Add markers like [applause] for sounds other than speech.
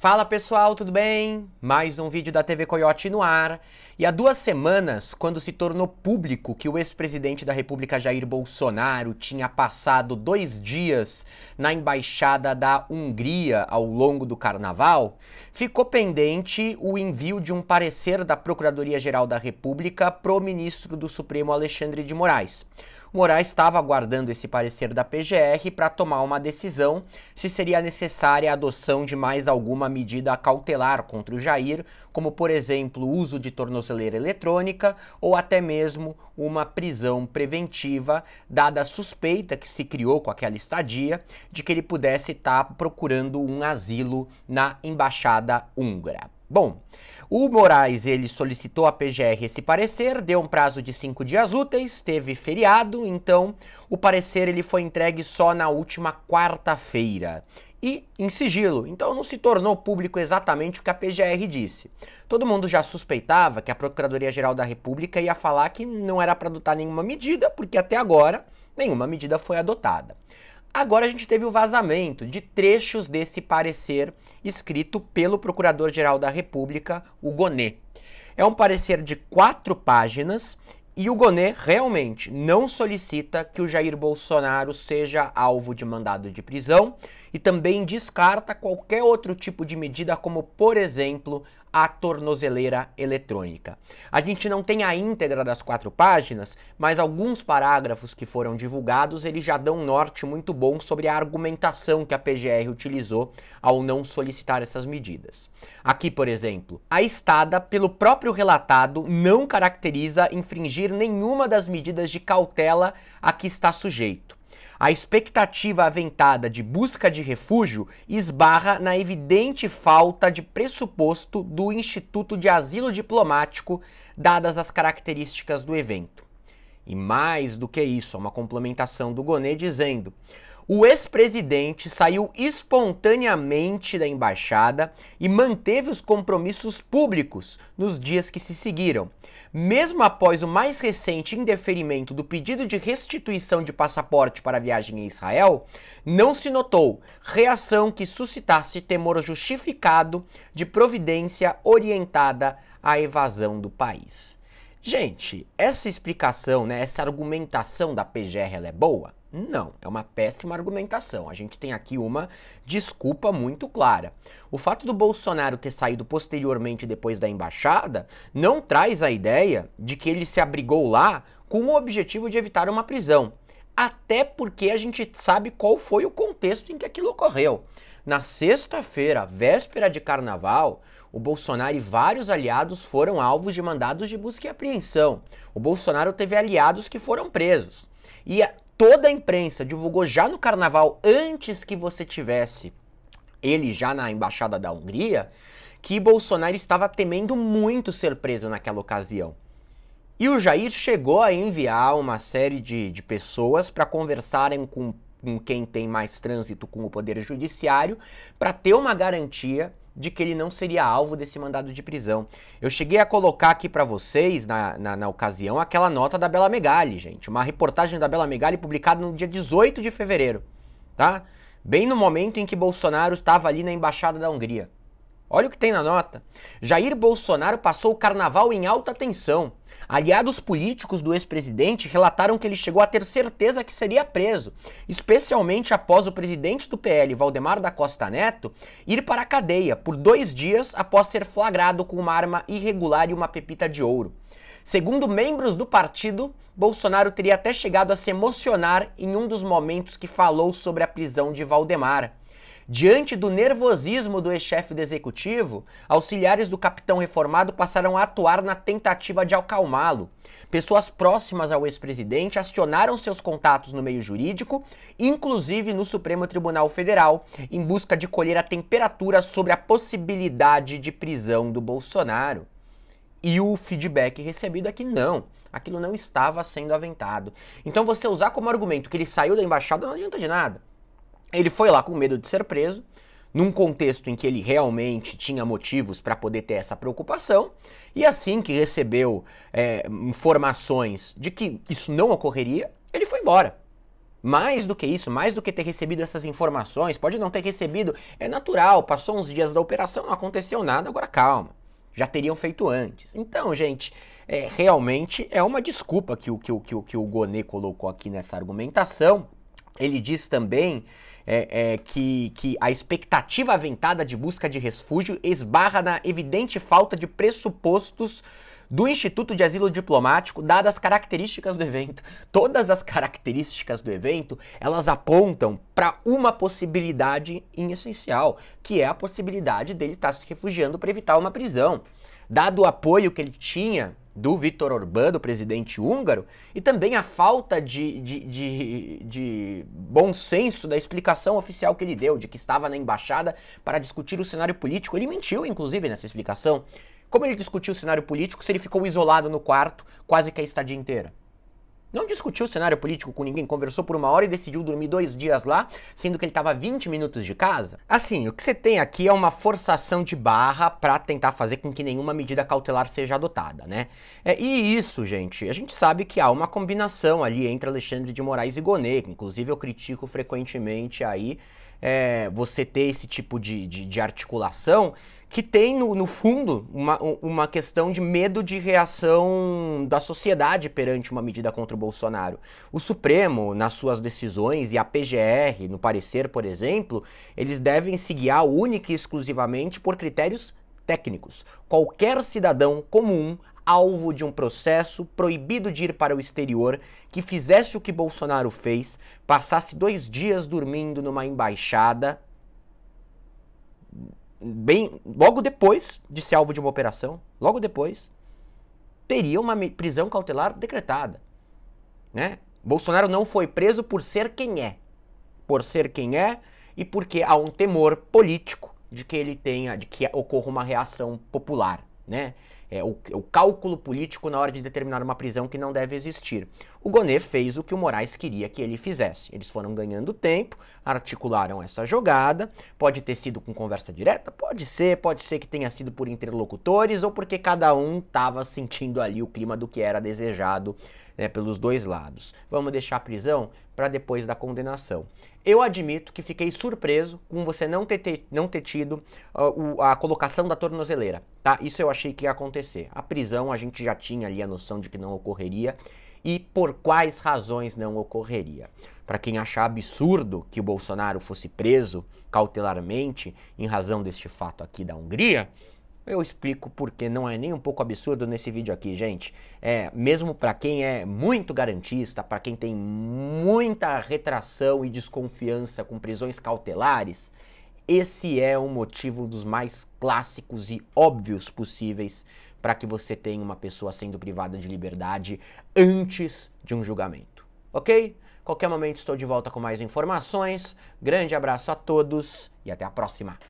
Fala pessoal, tudo bem? Mais um vídeo da TV Coyote no ar. E há duas semanas, quando se tornou público que o ex-presidente da República Jair Bolsonaro tinha passado dois dias na embaixada da Hungria ao longo do carnaval, ficou pendente o envio de um parecer da Procuradoria-Geral da República pro ministro do Supremo Alexandre de Moraes. Moraes estava aguardando esse parecer da PGR para tomar uma decisão se seria necessária a adoção de mais alguma medida cautelar contra o Jair, como por exemplo o uso de tornozeleira eletrônica ou até mesmo uma prisão preventiva, dada a suspeita que se criou com aquela estadia de que ele pudesse estar tá procurando um asilo na embaixada húngara. Bom, o Moraes ele solicitou à PGR esse parecer, deu um prazo de cinco dias úteis, teve feriado, então o parecer ele foi entregue só na última quarta-feira e em sigilo, então não se tornou público exatamente o que a PGR disse. Todo mundo já suspeitava que a Procuradoria-Geral da República ia falar que não era para adotar nenhuma medida, porque até agora nenhuma medida foi adotada. Agora a gente teve o vazamento de trechos desse parecer escrito pelo Procurador-Geral da República, o Gonê. É um parecer de quatro páginas e o Gonê realmente não solicita que o Jair Bolsonaro seja alvo de mandado de prisão e também descarta qualquer outro tipo de medida, como por exemplo a tornozeleira eletrônica. A gente não tem a íntegra das quatro páginas, mas alguns parágrafos que foram divulgados eles já dão um norte muito bom sobre a argumentação que a PGR utilizou ao não solicitar essas medidas. Aqui, por exemplo, a estada, pelo próprio relatado, não caracteriza infringir nenhuma das medidas de cautela a que está sujeito. A expectativa aventada de busca de refúgio esbarra na evidente falta de pressuposto do Instituto de Asilo Diplomático, dadas as características do evento. E mais do que isso, uma complementação do Gonet dizendo: o ex-presidente saiu espontaneamente da embaixada e manteve os compromissos públicos nos dias que se seguiram. Mesmo após o mais recente indeferimento do pedido de restituição de passaporte para viagem em Israel, não se notou reação que suscitasse temor justificado de providência orientada à evasão do país. Gente, essa explicação, né, essa argumentação da PGR ela é boa? Não, é uma péssima argumentação. A gente tem aqui uma desculpa muito clara. O fato do Bolsonaro ter saído posteriormente depois da embaixada não traz a ideia de que ele se abrigou lá com o objetivo de evitar uma prisão. Até porque a gente sabe qual foi o contexto em que aquilo ocorreu. Na sexta-feira, véspera de carnaval, o Bolsonaro e vários aliados foram alvos de mandados de busca e apreensão. O Bolsonaro teve aliados que foram presos. E a, toda a imprensa divulgou já no carnaval, antes que você tivesse ele já na embaixada da Hungria, que Bolsonaro estava temendo muito ser preso naquela ocasião. E o Jair chegou a enviar uma série de, de pessoas para conversarem com, com quem tem mais trânsito com o Poder Judiciário, para ter uma garantia de que ele não seria alvo desse mandado de prisão. Eu cheguei a colocar aqui para vocês, na, na, na, ocasião, aquela nota da Bela Megali, gente. Uma reportagem da Bela Megali publicada no dia 18 de fevereiro, tá? Bem no momento em que Bolsonaro estava ali na embaixada da Hungria. Olha o que tem na nota. Jair Bolsonaro passou o carnaval em alta tensão. Aliados políticos do ex-presidente relataram que ele chegou a ter certeza que seria preso, especialmente após o presidente do PL, Valdemar da Costa Neto, ir para a cadeia por dois dias após ser flagrado com uma arma irregular e uma pepita de ouro. Segundo membros do partido, Bolsonaro teria até chegado a se emocionar em um dos momentos que falou sobre a prisão de Valdemar. Diante do nervosismo do ex-chefe do executivo, auxiliares do capitão reformado passaram a atuar na tentativa de acalmá-lo. Pessoas próximas ao ex-presidente acionaram seus contatos no meio jurídico, inclusive no Supremo Tribunal Federal, em busca de colher a temperatura sobre a possibilidade de prisão do Bolsonaro. E o feedback recebido é que não, aquilo não estava sendo aventado. Então você usar como argumento que ele saiu da embaixada não adianta de nada. Ele foi lá com medo de ser preso, num contexto em que ele realmente tinha motivos para poder ter essa preocupação, e assim que recebeu é, informações de que isso não ocorreria, ele foi embora. Mais do que isso, mais do que ter recebido essas informações, pode não ter recebido, é natural, passou uns dias da operação, não aconteceu nada, agora calma. Já teriam feito antes. Então, gente, é, realmente é uma desculpa que o, que, o, que, o, que o Gonê colocou aqui nessa argumentação ele diz também é, é, que, que a expectativa aventada de busca de refúgio esbarra na evidente falta de pressupostos do Instituto de Asilo Diplomático, dadas as características do evento. [laughs] Todas as características do evento, elas apontam para uma possibilidade em essencial, que é a possibilidade dele estar tá se refugiando para evitar uma prisão. Dado o apoio que ele tinha do Vitor Orbán, do presidente húngaro, e também a falta de, de, de, de, bom senso da explicação oficial que ele deu, de que estava na embaixada para discutir o cenário político. Ele mentiu, inclusive, nessa explicação. Como ele discutiu o cenário político se ele ficou isolado no quarto quase que a estadia inteira? Não discutiu o cenário político com ninguém, conversou por uma hora e decidiu dormir dois dias lá, sendo que ele estava 20 minutos de casa? Assim, o que você tem aqui é uma forçação de barra para tentar fazer com que nenhuma medida cautelar seja adotada, né? É, e isso, gente, a gente sabe que há uma combinação ali entre Alexandre de Moraes e Gonê, que inclusive eu critico frequentemente aí é, você ter esse tipo de, de, de articulação que tem, no, no, fundo, uma, uma questão de medo de reação da sociedade perante uma medida contra o Bolsonaro. O Supremo, nas suas decisões, e a PGR, no parecer, por exemplo, eles devem se guiar única e exclusivamente por critérios técnicos. Qualquer cidadão comum, alvo de um processo, proibido de ir para o exterior, que fizesse o que Bolsonaro fez, passasse dois dias dormindo numa embaixada, bem logo depois de ser alvo de uma operação, logo depois, teria uma prisão cautelar decretada. Né? Bolsonaro não foi preso por ser quem é. Por ser quem é e porque há um temor político de que ele tenha, de que ocorra uma reação popular, né? é, o, o, cálculo político na hora de determinar uma prisão que não deve existir. O Gonet fez o que o Moraes queria que ele fizesse. Eles foram ganhando tempo, articularam essa jogada. Pode ter sido com conversa direta? Pode ser, pode ser que tenha sido por interlocutores ou porque cada um estava sentindo ali o clima do que era desejado né, pelos dois lados. Vamos deixar a prisão para depois da condenação. Eu admito que fiquei surpreso com você não ter, ter não ter tido uh, a colocação da tornozeleira, tá? Isso eu achei que ia acontecer. A prisão a gente já tinha ali a noção de que não ocorreria e por quais razões não ocorreria. Para quem achar absurdo que o Bolsonaro fosse preso cautelarmente em razão deste fato aqui da Hungria, eu explico porque não é nem um pouco absurdo nesse vídeo aqui, gente. É, mesmo para quem é muito garantista, para quem tem muita retração e desconfiança com prisões cautelares, esse é um motivo dos mais clássicos e óbvios possíveis para que você tenha uma pessoa sendo privada de liberdade antes de um julgamento. OK? Qualquer momento estou de volta com mais informações. Grande abraço a todos e até a próxima.